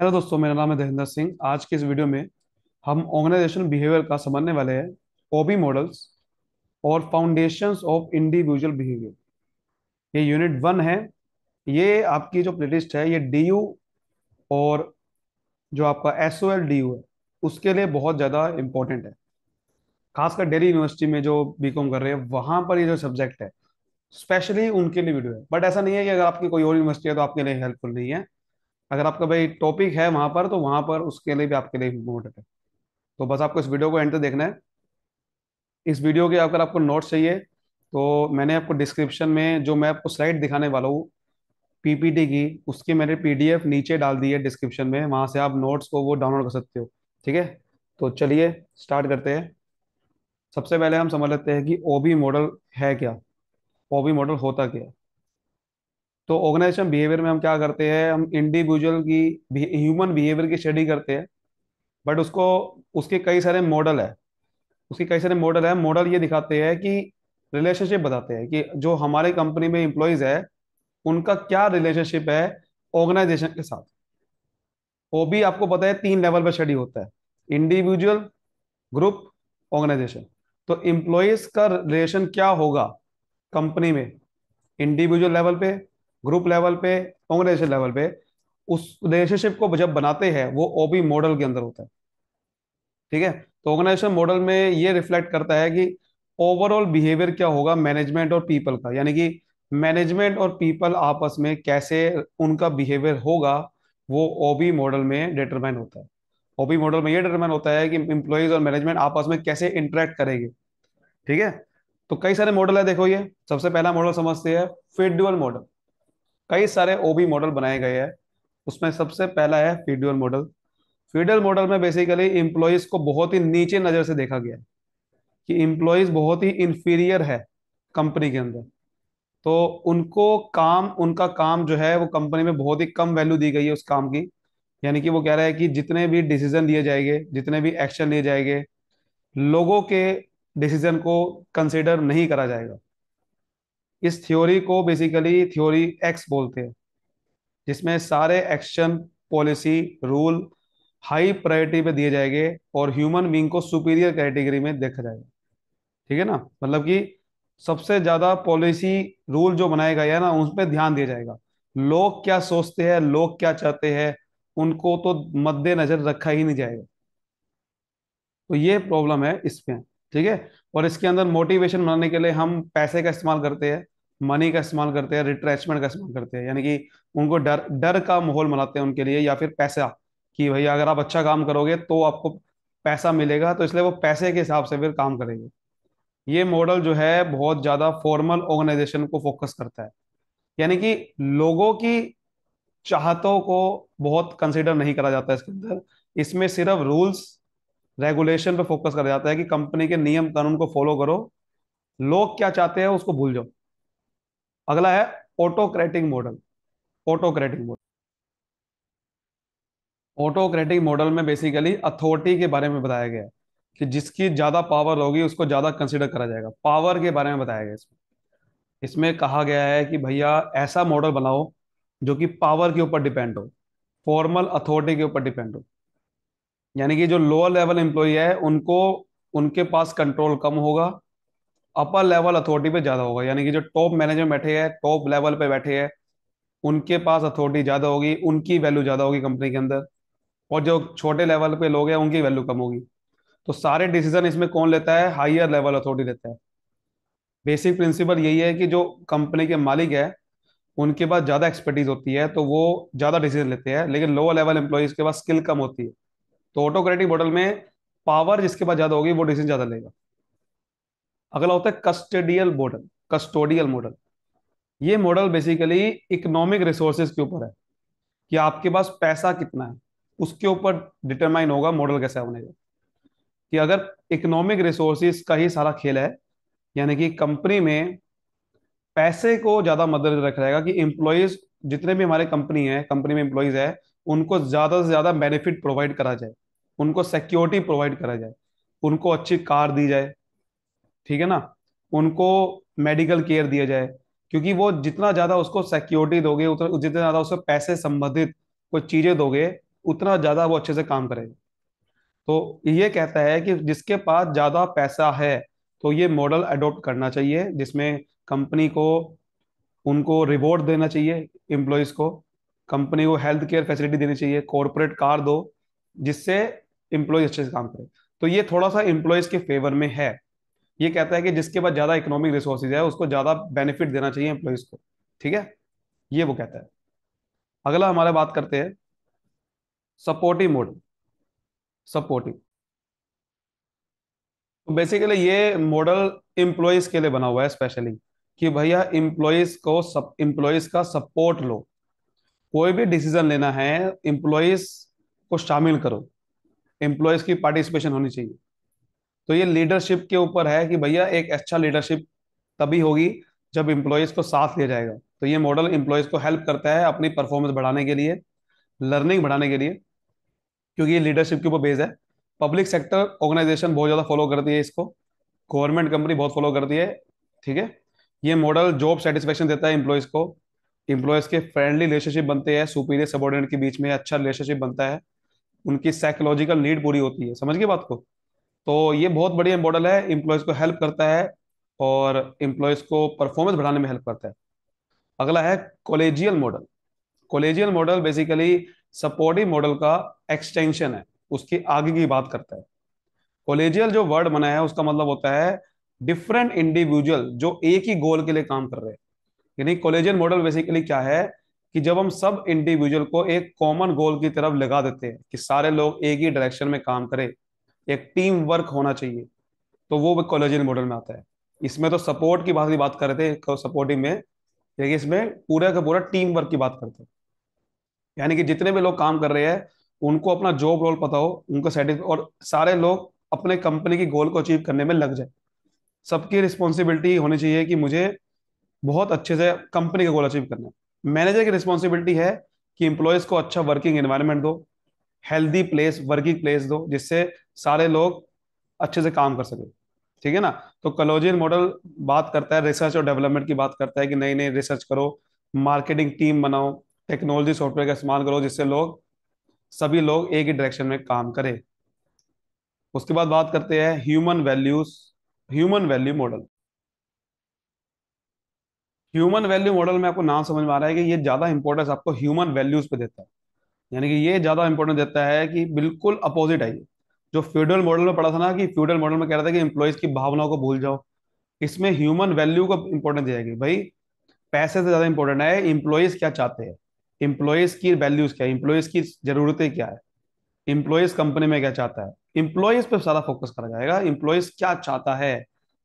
hello दोस्तों मेरा नाम है देवेंद्र सिंह आज के इस वीडियो में हम ऑर्गेनाइजेशन बिहेवियर का समझने वाले हैं ओबी मॉडल्स और फाउंडेशंस ऑफ इंडिविजुअल बिहेवियर ये यूनिट वन है ये आपकी जो प्लेलिस्ट है ये डी और जो आपका एस ओ एल डी है उसके लिए बहुत ज़्यादा इम्पोर्टेंट है खासकर डेली यूनिवर्सिटी में जो बी कॉम कर रहे हैं वहाँ पर ये जो सब्जेक्ट है स्पेशली उनके लिए वीडियो है बट ऐसा नहीं है कि अगर आपकी कोई और यूनिवर्सिटी है तो आपके लिए हेल्पफुल नहीं है अगर आपका भाई टॉपिक है वहाँ पर तो वहाँ पर उसके लिए भी आपके लिए इम्पोर्टेंट है तो बस आपको इस वीडियो को एंड तक देखना है इस वीडियो के अगर आपको नोट्स चाहिए तो मैंने आपको डिस्क्रिप्शन में जो मैं आपको स्लाइड दिखाने वाला हूँ पीपीटी की उसकी मैंने पीडीएफ नीचे डाल दी है डिस्क्रिप्शन में वहाँ से आप नोट्स को वो डाउनलोड कर सकते हो ठीक है तो चलिए स्टार्ट करते हैं सबसे पहले हम समझ लेते हैं कि ओबी मॉडल है क्या ओबी मॉडल होता क्या तो ऑर्गेनाइजेशन बिहेवियर में हम क्या करते हैं हम इंडिविजुअल की ह्यूमन बिहेवियर की स्टडी करते हैं बट उसको उसके कई सारे मॉडल है उसके कई सारे मॉडल है मॉडल ये दिखाते हैं कि रिलेशनशिप बताते हैं कि जो हमारे कंपनी में इंप्लॉयज है उनका क्या रिलेशनशिप है ऑर्गेनाइजेशन के साथ वो भी आपको पता है तीन लेवल पर स्टडी होता है इंडिविजुअल ग्रुप ऑर्गेनाइजेशन तो एम्प्लॉयज का रिलेशन क्या होगा कंपनी में इंडिविजुअल लेवल पे ग्रुप लेवल पे कांग्रेस लेवल पे उस रिलेशनशिप को जब बनाते हैं वो ओबी मॉडल के अंदर होता है ठीक है तो ऑर्गेनाइजेशन मॉडल में ये रिफ्लेक्ट करता है कि ओवरऑल बिहेवियर क्या होगा मैनेजमेंट और पीपल का यानी कि मैनेजमेंट और पीपल आपस में कैसे उनका बिहेवियर होगा वो ओबी मॉडल में डिटरमाइन होता है ओबी मॉडल में ये डिटरमाइन होता है कि इंप्लॉयज और मैनेजमेंट आपस में कैसे इंटरेक्ट करेंगे ठीक है तो कई सारे मॉडल है देखो ये सबसे पहला मॉडल समझते हैं फिडुअल मॉडल कई सारे ओबी मॉडल बनाए गए हैं उसमें सबसे पहला है फीडर मॉडल फीडर मॉडल में बेसिकली इंप्लॉयज को बहुत ही नीचे नज़र से देखा गया है कि इंप्लॉयज बहुत ही इन्फीरियर है कंपनी के अंदर तो उनको काम उनका काम जो है वो कंपनी में बहुत ही कम वैल्यू दी गई है उस काम की यानी कि वो कह रहा है कि जितने भी डिसीजन लिए जाएंगे जितने भी एक्शन लिए जाएंगे लोगों के डिसीजन को कंसिडर नहीं करा जाएगा इस थ्योरी को बेसिकली थ्योरी एक्स बोलते हैं जिसमें सारे action policy rule high priority पे दिए जाएंगे और ह्यूमन बींग को सुपीरियर कैटेगरी में देखा जाएगा ठीक है ना मतलब कि सबसे ज़्यादा पॉलिसी रूल जो बनाया गया है ना उस पर ध्यान दिया जाएगा लोग क्या सोचते हैं लोग क्या चाहते हैं उनको तो मद्देनजर रखा ही नहीं जाएगा तो ये प्रॉब्लम है इसमें ठीक है और इसके अंदर मोटिवेशन बनाने के लिए हम पैसे का इस्तेमाल करते हैं मनी का इस्तेमाल करते हैं रिट्रेचमेंट का इस्तेमाल करते हैं यानी कि उनको डर डर का माहौल मनाते हैं उनके लिए या फिर पैसा कि भाई अगर आप अच्छा काम करोगे तो आपको पैसा मिलेगा तो इसलिए वो पैसे के हिसाब से फिर काम करेंगे ये मॉडल जो है बहुत ज़्यादा फॉर्मल ऑर्गेनाइजेशन को फोकस करता है यानी कि लोगों की चाहतों को बहुत कंसिडर नहीं करा जाता इसके अंदर इसमें सिर्फ रूल्स रेगुलेशन पर फोकस करा जाता है कि कंपनी के नियम कानून को फॉलो करो लोग क्या चाहते हैं उसको भूल जाओ अगला है autocratic model autocratic model autocratic model में बेसिकली अथॉरिटी के बारे में बताया गया है कि जिसकी ज्यादा पावर होगी उसको ज्यादा कंसिडर करा जाएगा पावर के बारे में बताया गया इसमें इसमें कहा गया है कि भैया ऐसा मॉडल बनाओ जो कि पावर के ऊपर डिपेंड हो फॉर्मल अथॉरिटी के ऊपर डिपेंड हो यानी कि जो लोअर लेवल एम्प्लॉय है उनको उनके पास कंट्रोल कम होगा अपर लेवल अथॉरिटी पे ज्यादा होगा यानी कि जो टॉप मैनेजर बैठे हैं टॉप लेवल पे बैठे हैं उनके पास अथॉरिटी ज्यादा होगी उनकी वैल्यू ज्यादा होगी कंपनी के अंदर और जो छोटे लेवल पे लोग हैं उनकी वैल्यू कम होगी तो सारे डिसीजन इसमें कौन लेता है हाइयर लेवल अथॉरिटी लेता है बेसिक प्रिंसिपल यही है कि जो कंपनी के मालिक है उनके पास ज्यादा एक्सपर्टीज होती है तो वो ज्यादा डिसीजन लेते हैं लेकिन लोअर लेवल एम्प्लॉयज के पास स्किल कम होती है तो ऑटोक्रेटिक मॉडल में पावर जिसके पास ज्यादा होगी वो डिसीजन ज्यादा लेगा अगला होता है कस्टडियल मॉडल कस्टोडियल मॉडल ये मॉडल बेसिकली इकोनॉमिक रिसोर्सेज के ऊपर है कि आपके पास पैसा कितना है उसके ऊपर डिटरमाइन होगा मॉडल कैसा बनेगा कि अगर इकोनॉमिक रिसोर्सेज का ही सारा खेल है यानी कि कंपनी में पैसे को ज़्यादा मदद रख रहेगा कि एम्प्लॉयज़ जितने भी हमारे कंपनी है कंपनी में एम्प्लॉयज़ है उनको ज़्यादा से ज़्यादा बेनिफिट प्रोवाइड करा जाए उनको सिक्योरिटी प्रोवाइड करा जाए उनको अच्छी कार दी जाए ठीक है ना उनको मेडिकल केयर दिया जाए क्योंकि वो जितना ज्यादा उसको सिक्योरिटी दोगे उतना जितना ज्यादा उसको पैसे संबंधित कोई चीजें दोगे उतना ज्यादा वो अच्छे से काम करेगा तो ये कहता है कि जिसके पास ज्यादा पैसा है तो ये मॉडल अडोप्ट करना चाहिए जिसमें कंपनी को उनको रिवॉर्ड देना चाहिए एम्प्लॉयज को कंपनी को हेल्थ केयर फैसिलिटी देनी चाहिए कॉरपोरेट कार दो जिससे एम्प्लॉयज अच्छे से काम करे तो ये थोड़ा सा एम्प्लॉयज के फेवर में है ये कहता है कि जिसके पास ज़्यादा इकोनॉमिक रिसोर्सेज है उसको ज़्यादा बेनिफिट देना चाहिए एम्प्लॉइज को ठीक है ये वो कहता है अगला हमारे बात करते हैं सपोर्टिव मॉडल सपोर्टिव बेसिकली ये मॉडल इंप्लॉइज के लिए बना हुआ है स्पेशली कि भैया इंप्लॉइज को सब इंप्लॉइज का सपोर्ट लो कोई भी डिसीजन लेना है इंप्लॉइज को शामिल करो एम्प्लॉयज़ की पार्टिसिपेशन होनी चाहिए तो ये लीडरशिप के ऊपर है कि भैया एक अच्छा लीडरशिप तभी होगी जब इम्प्लॉयज़ को साथ लिया जाएगा तो ये मॉडल इम्प्लॉयज़ को हेल्प करता है अपनी परफॉर्मेंस बढ़ाने के लिए लर्निंग बढ़ाने के लिए क्योंकि ये लीडरशिप के ऊपर बेस है पब्लिक सेक्टर ऑर्गेनाइजेशन बहुत ज़्यादा फॉलो करती है इसको गवर्नमेंट कंपनी बहुत फॉलो करती है ठीक है ये मॉडल जॉब सेटिस्फेक्शन देता है इम्प्लॉयज को इम्प्लॉयज के फ्रेंडली रिलेशनशिप बनते हैं सुपीरियर सबॉर्डिनेट के बीच में अच्छा रिलेशनशिप बनता है उनकी साइकोलॉजिकल नीड पूरी होती है समझ गए बात को तो ये बहुत बढ़िया मॉडल है इंप्लॉयज को हेल्प करता है और इम्प्लॉयज को परफॉर्मेंस बढ़ाने में हेल्प करता है अगला है collegial model collegial model basically supportive model का एक्सटेंशन है उसकी आगे की बात करता है कॉलेजियल जो वर्ड बना है उसका मतलब होता है डिफरेंट इंडिविजुअल जो एक ही गोल के लिए काम कर रहे हैं यानी कॉलेजियल मॉडल बेसिकली क्या है कि जब हम सब इंडिविजुअल को एक कॉमन गोल की तरफ लगा देते हैं कि सारे लोग एक ही डायरेक्शन में काम करें एक टीम वर्क होना चाहिए तो वो कॉलेजियन मॉडल में आता है इसमें तो सपोर्ट की बात बात करते सपोर्टिंग में लेकिन इसमें पूरा का पूरा टीम वर्क की बात करते हैं यानी कि जितने भी लोग काम कर रहे हैं उनको अपना जॉब रोल पता हो उनको सेटिस्फ और सारे लोग अपने कंपनी की गोल को अचीव करने में लग जाए सबकी रिस्पॉन्सिबिलिटी होनी चाहिए कि मुझे बहुत अच्छे से कंपनी का गोल अचीव करना है मैनेजर की रिस्पॉन्सिबिलिटी है कि इंप्लॉयज को अच्छा वर्किंग एनवायरमेंट दो हेल्दी प्लेस वर्किंग प्लेस दो जिससे सारे लोग अच्छे से काम कर सके ठीक है ना तो कलोजियन मॉडल बात करता है रिसर्च और डेवलपमेंट की बात करता है कि नई नई रिसर्च करो मार्केटिंग टीम बनाओ टेक्नोलॉजी सॉफ्टवेयर का इस्तेमाल करो जिससे लोग सभी लोग एक ही डायरेक्शन में काम करें उसके बाद बात करते हैं human values human value model human value model में आपको नाम समझ में आ रहा है कि ये ज्यादा इंपॉर्टेंस आपको ह्यूमन वैल्यूज पे देता है यानी कि ये ज्यादा इंपॉर्टेंस देता है कि बिल्कुल अपोजिट है ये जो फ्यूडल मॉडल में पढ़ा था ना कि फ्यूडल मॉडल में कह रहा था कि एम्प्लॉयज की भावनाओं को भूल जाओ इसमें ह्यूमन वैल्यू को इंपॉर्टेंस जाएगी भाई पैसे से ज्यादा इंपॉर्टेंट है इंप्लॉयज क्या चाहते हैं इंप्लॉयज की वैल्यूज क्या है इम्प्लॉयज की जरूरतें क्या है इंप्लॉयज कंपनी में क्या चाहता है इंप्लॉयज पे ज्यादा फोकस करा जाएगा इंप्लॉयज क्या चाहता है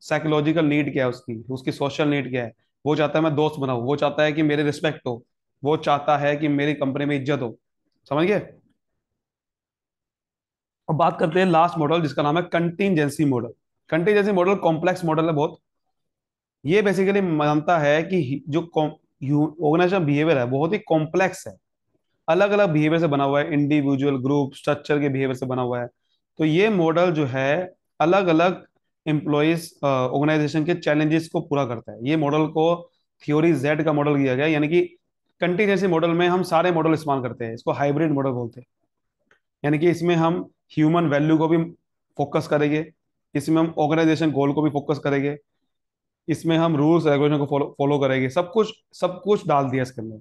साइकोलॉजिकल नीड क्या है उसकी उसकी सोशल नीड क्या है वो चाहता है मैं दोस्त बनाऊँ वो चाहता है कि मेरे रिस्पेक्ट हो वो चाहता है कि मेरी कंपनी में इज्जत हो समझ गए अब बात करते हैं लास्ट मॉडल जिसका नाम है contingency model contingency model complex model है बहुत ये बेसिकली मानता है कि जो ऑर्गेनाइजेशन बिहेवियर है बहुत ही कॉम्प्लेक्स है अलग अलग बिहेवियर से बना हुआ है इंडिविजुअल ग्रुप स्ट्रक्चर के बिहेवियर से बना हुआ है तो ये मॉडल जो है अलग अलग एम्प्लॉयज ऑर्गेनाइजेशन के चैलेंजेस को पूरा करता है ये मॉडल को थ्योरी जेड का मॉडल किया गया यानी कि कंटीजेंसी मॉडल में हम सारे मॉडल इस्तेमाल करते हैं इसको हाइब्रिड मॉडल बोलते हैं यानी कि इसमें हम ह्यूमन वैल्यू को भी फोकस करेंगे इसमें हम ऑर्गेनाइजेशन गोल को भी फोकस करेंगे इसमें हम रूल्स रेगुलेशन को फॉलो करेंगे सब कुछ सब कुछ डाल दिया इसके अंदर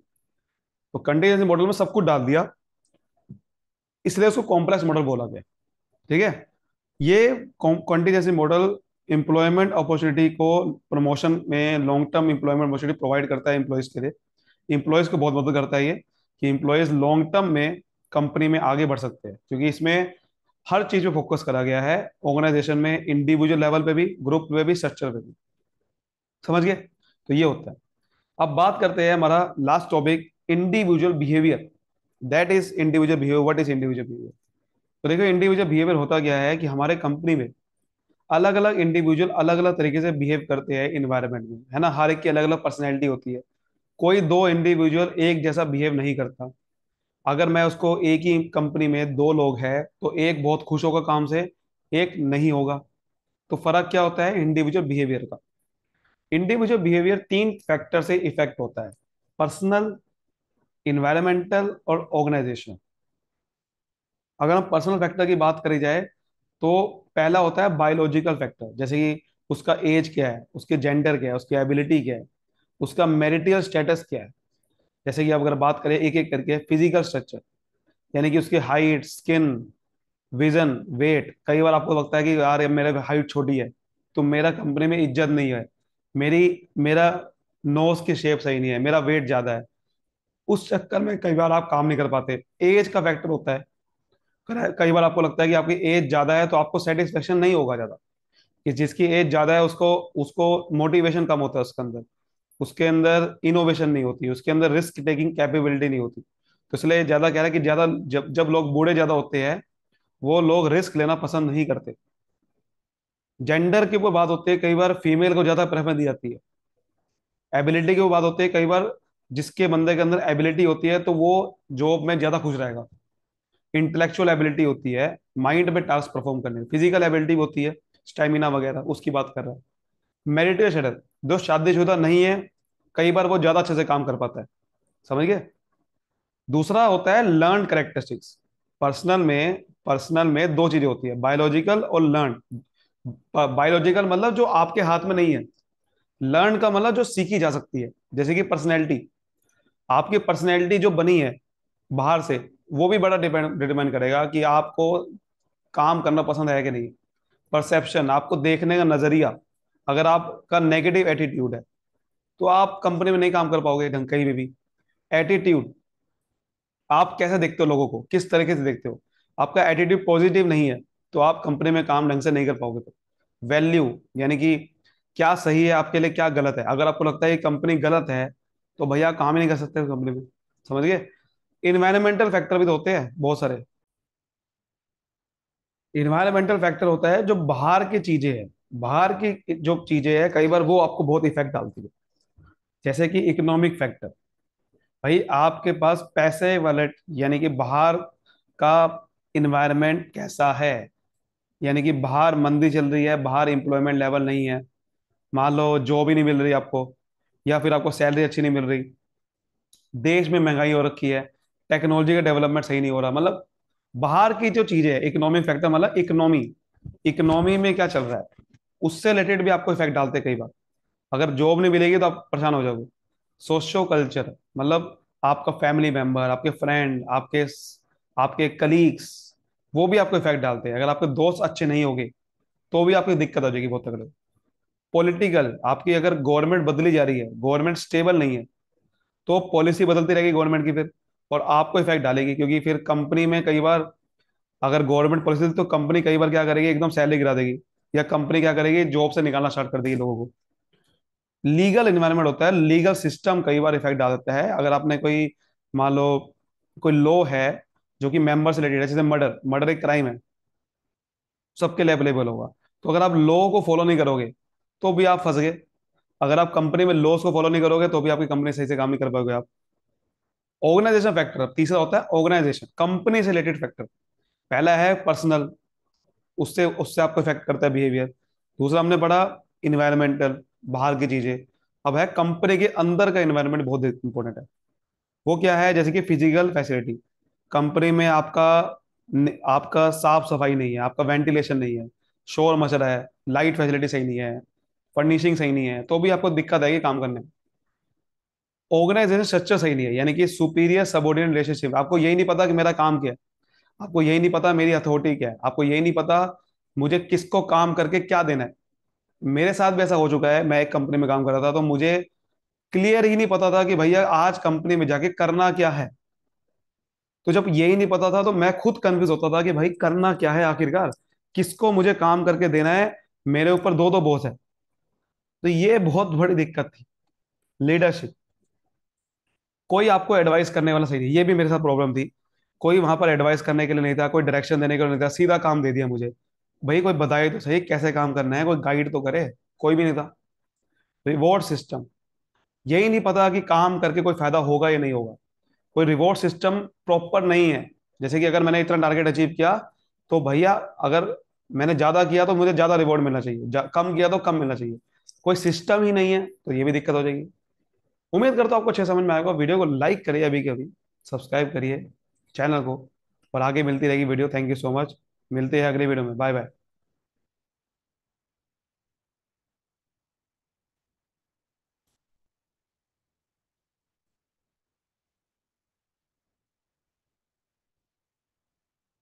तो कंटीजेंसी मॉडल में सब कुछ डाल दिया इसलिए उसको कॉम्प्लेक्स मॉडल बोला गया ठीक है ये कंटीजेंसी मॉडल एम्प्लॉयमेंट अपॉर्चुनिटी को प्रमोशन में long term employment opportunity provide करता है एम्प्लॉयज के लिए इम्प्लॉयज को बहुत मदद करता है ये कि इम्प्लॉयज लॉन्ग टर्म में कंपनी में आगे बढ़ सकते हैं क्योंकि इसमें हर चीज पे फोकस करा गया है ऑर्गेनाइजेशन में इंडिविजुअल लेवल पे भी ग्रुप पे भी स्ट्रक्चर पे भी समझ गए तो ये होता है अब बात करते हैं हमारा last topic individual behaviour that is individual behaviour what is individual behaviour तो देखो इंडिविजुअल बिहेवियर होता क्या है कि हमारे कंपनी में अलग अलग इंडिविजुअल अलग अलग तरीके से बिहेव करते हैं इन्वायरमेंट में है ना हर एक की अलग अलग पर्सनैलिटी होती है कोई दो इंडिविजुअल एक जैसा बिहेव नहीं करता अगर मैं उसको एक ही कंपनी में दो लोग हैं तो एक बहुत खुश होगा काम से एक नहीं होगा तो फर्क क्या होता है इंडिविजुअल बिहेवियर का इंडिविजुअल बिहेवियर तीन फैक्टर से इफेक्ट होता है पर्सनल इन्वायरमेंटल और ऑर्गेनाइजेशन अगर हम पर्सनल फैक्टर की बात करी जाए तो पहला होता है बायोलॉजिकल फैक्टर जैसे कि उसका एज क्या है उसके जेंडर क्या है उसकी एबिलिटी क्या है उसका मेरिटियल स्टेटस क्या है जैसे कि आप अगर बात करें एक एक करके फिजिकल स्ट्रक्चर यानी कि उसकी हाइट स्किन विजन वेट कई बार आपको लगता है कि यार मेरे हाइट छोटी है तो मेरा कंपनी में इज्जत नहीं है मेरी मेरा नोज की शेप सही नहीं है मेरा वेट ज़्यादा है उस चक्कर में कई बार आप काम नहीं कर पाते एज का फैक्टर होता है कई बार आपको लगता है कि आपकी एज ज़्यादा है तो आपको सेटिस्फेक्शन नहीं होगा ज़्यादा कि जिसकी एज ज़्यादा है उसको उसको मोटिवेशन कम होता है उसके अंदर उसके अंदर इनोवेशन नहीं होती उसके अंदर रिस्क टेकिंग कैपेबिलिटी नहीं होती तो इसलिए ज्यादा कह रहा है कि ज्यादा जब जब लोग बूढ़े ज्यादा होते हैं वो लोग रिस्क लेना पसंद नहीं करते जेंडर की वो बात होती है कई बार फीमेल को ज्यादा प्रेफरेंस दी जाती है एबिलिटी की वो बात होती है कई बार जिसके बंदे के अंदर एबिलिटी होती है तो वो जॉब में ज्यादा खुश रहेगा इंटेलेक्चुअल एबिलिटी होती है माइंड में टास्क परफॉर्म करने फिजिकल एबिलिटी होती है स्टेमिना वगैरह उसकी बात कर रहा है मेरिटरी शेडर जो शादीशुदा नहीं है कई बार वो ज्यादा अच्छे से काम कर पाता है समझ गए दूसरा होता है लर्न करेक्टरिस्टिक्स पर्सनल में पर्सनल में दो चीजें होती है बायोलॉजिकल और लर्न बायोलॉजिकल मतलब जो आपके हाथ में नहीं है लर्न का मतलब जो सीखी जा सकती है जैसे कि पर्सनैलिटी आपकी पर्सनैलिटी जो बनी है बाहर से वो भी बड़ा डिपेंड डिटरमाइन करेगा कि आपको काम करना पसंद है कि नहीं परसेप्शन आपको देखने का नजरिया अगर आपका नेगेटिव एटीट्यूड है तो आप कंपनी में नहीं काम कर पाओगे ढंग कहीं भी एटीट्यूड आप कैसे देखते हो लोगों को किस तरीके से देखते हो आपका एटीट्यूड पॉजिटिव नहीं है तो आप कंपनी में काम ढंग से नहीं कर पाओगे तो वैल्यू यानी कि क्या सही है आपके लिए क्या गलत है अगर आपको लगता है कंपनी गलत है तो भैया काम ही नहीं कर सकते कंपनी में समझ गए इन्वायरमेंटल फैक्टर भी तो होते हैं बहुत सारे इन्वायरमेंटल फैक्टर होता है जो बाहर की चीजें हैं बाहर की जो चीजें हैं कई बार वो आपको बहुत इफेक्ट डालती है जैसे कि इकोनॉमिक फैक्टर भाई आपके पास पैसे वॉलेट यानी कि बाहर का इन्वायरमेंट कैसा है यानी कि बाहर मंदी चल रही है बाहर एम्प्लॉयमेंट लेवल नहीं है मान लो जॉब ही नहीं मिल रही आपको या फिर आपको सैलरी अच्छी नहीं मिल रही देश में महंगाई हो रखी है टेक्नोलॉजी का डेवलपमेंट सही नहीं हो रहा मतलब बाहर की जो चीज़ें है इकोनॉमिक फैक्टर मतलब इकोनॉमी इकोनॉमी में क्या चल रहा है उससे रिलेटेड भी आपको इफेक्ट डालते हैं कई बार अगर जॉब नहीं मिलेगी तो आप परेशान हो जाओगे सोशो कल्चर मतलब आपका फैमिली मेंबर आपके फ्रेंड आपके आपके कलीग्स वो भी आपको इफेक्ट डालते हैं अगर आपके दोस्त अच्छे नहीं होंगे तो भी आपकी दिक्कत आ जाएगी बहुत तक पॉलिटिकल आपकी अगर गवर्नमेंट बदली जा रही है गवर्नमेंट स्टेबल नहीं है तो पॉलिसी बदलती रहेगी गवर्नमेंट की फिर और आपको इफेक्ट डालेगी क्योंकि फिर कंपनी में कई बार अगर गवर्नमेंट पॉलिसी तो कंपनी कई बार क्या करेगी एकदम सैलरी गिरा देगी या कंपनी क्या करेगी जॉब से निकालना स्टार्ट कर देगी लोगों को लीगल इन्वायरमेंट होता है लीगल सिस्टम कई बार इफेक्ट डाल देता है अगर आपने कोई मान लो कोई लॉ है जो कि मेंबर से रिलेटेड है जैसे मर्डर मर्डर एक क्राइम है सबके लिए अवेलेबल होगा तो अगर आप लॉ को फॉलो नहीं करोगे तो भी आप फंस गए अगर आप कंपनी में लॉस को फॉलो नहीं करोगे तो भी आपकी कंपनी सही से काम नहीं कर पाओगे आप ऑर्गेनाइजेशन फैक्टर तीसरा होता है ऑर्गेनाइजेशन कंपनी से रिलेटेड फैक्टर पहला है पर्सनल उससे उससे आपको इफेक्ट करता है बिहेवियर दूसरा हमने पढ़ा इन्वायरमेंटल बाहर की चीजें अब है कंपनी के अंदर का इन्वायरमेंट बहुत इंपॉर्टेंट है वो क्या है जैसे कि फिजिकल फैसिलिटी कंपनी में आपका आपका साफ सफाई नहीं है आपका वेंटिलेशन नहीं है शोर मचरा है लाइट फैसिलिटी सही नहीं है फर्निशिंग सही नहीं है तो भी आपको दिक्कत आएगी काम करने में ऑर्गेनाइजेशन स्ट्रक्चर सही नहीं है यानी कि सुपीरियर सबोर्डिनेट रिलेशनशिप आपको यही नहीं पता कि मेरा काम क्या है आपको यही नहीं पता मेरी अथॉरिटी क्या है आपको यही नहीं पता मुझे किसको काम करके क्या देना है मेरे साथ भी ऐसा हो चुका है मैं एक कंपनी में काम कर रहा था तो मुझे क्लियर ही नहीं पता था कि भैया आज कंपनी में जाके करना क्या है तो जब यही नहीं पता था तो मैं खुद कंफ्यूज होता था कि भाई करना क्या है आखिरकार किसको मुझे काम करके देना है मेरे ऊपर दो दो बोस है तो ये बहुत बड़ी दिक्कत थी लीडरशिप कोई आपको एडवाइस करने वाला सही नहीं ये भी मेरे साथ प्रॉब्लम थी कोई वहां पर एडवाइस करने के लिए नहीं था कोई डायरेक्शन देने के लिए नहीं था सीधा काम दे दिया मुझे भाई कोई बताए तो सही कैसे काम करना है कोई गाइड तो करे कोई भी नहीं था रिवॉर्ड सिस्टम यही नहीं पता कि काम करके कोई फायदा होगा या नहीं होगा कोई रिवॉर्ड सिस्टम प्रॉपर नहीं है जैसे कि अगर मैंने इतना टारगेट अचीव किया तो भैया अगर मैंने ज्यादा किया तो मुझे ज्यादा रिवॉर्ड मिलना चाहिए कम किया तो कम मिलना चाहिए कोई सिस्टम ही नहीं है तो ये भी दिक्कत हो जाएगी उम्मीद करता हूँ आपको अच्छे समझ में आएगा वीडियो को लाइक करिए अभी के अभी सब्सक्राइब करिए चैनल को और आगे मिलती रहेगी video thank you so much मिलते हैं अगले वीडियो में बाय बाय